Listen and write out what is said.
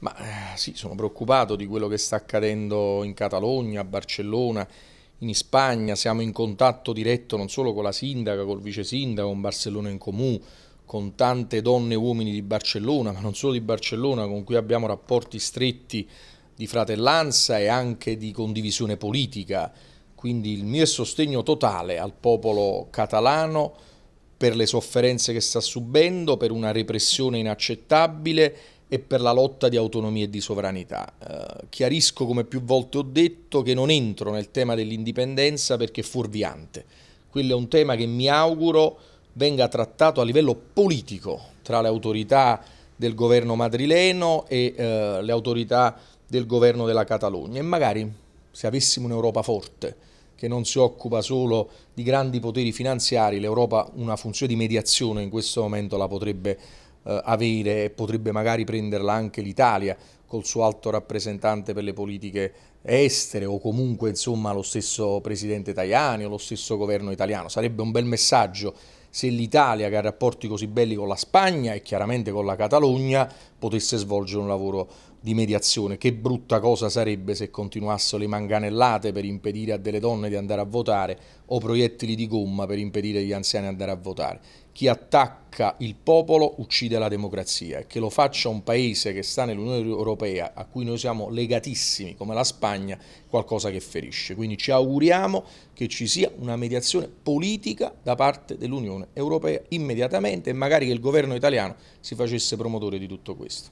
Ma eh, sì, sono preoccupato di quello che sta accadendo in Catalogna, a Barcellona, in Spagna. Siamo in contatto diretto non solo con la sindaca, col vice sindaco, con Barcellona in Comune, con tante donne e uomini di Barcellona, ma non solo di Barcellona, con cui abbiamo rapporti stretti di fratellanza e anche di condivisione politica. Quindi il mio sostegno totale al popolo catalano per le sofferenze che sta subendo, per una repressione inaccettabile e per la lotta di autonomia e di sovranità. Eh, chiarisco, come più volte ho detto, che non entro nel tema dell'indipendenza perché è fuorviante. Quello è un tema che mi auguro venga trattato a livello politico tra le autorità del governo madrileno e eh, le autorità del governo della Catalogna e magari se avessimo un'Europa forte che non si occupa solo di grandi poteri finanziari, l'Europa una funzione di mediazione in questo momento la potrebbe eh, avere e potrebbe magari prenderla anche l'Italia col suo alto rappresentante per le politiche estere o comunque insomma lo stesso presidente Tajani o lo stesso governo italiano. Sarebbe un bel messaggio se l'Italia che ha rapporti così belli con la Spagna e chiaramente con la Catalogna potesse svolgere un lavoro di mediazione. Che brutta cosa sarebbe se continuassero le manganellate per impedire a delle donne di andare a votare o proiettili di gomma per impedire agli anziani di andare a votare. Chi attacca il popolo uccide la democrazia e che lo faccia un paese che sta nell'Unione Europea, a cui noi siamo legatissimi come la Spagna, qualcosa che ferisce. Quindi ci auguriamo che ci sia una mediazione politica da parte dell'Unione Europea immediatamente e magari che il governo italiano si facesse promotore di tutto questo. waste.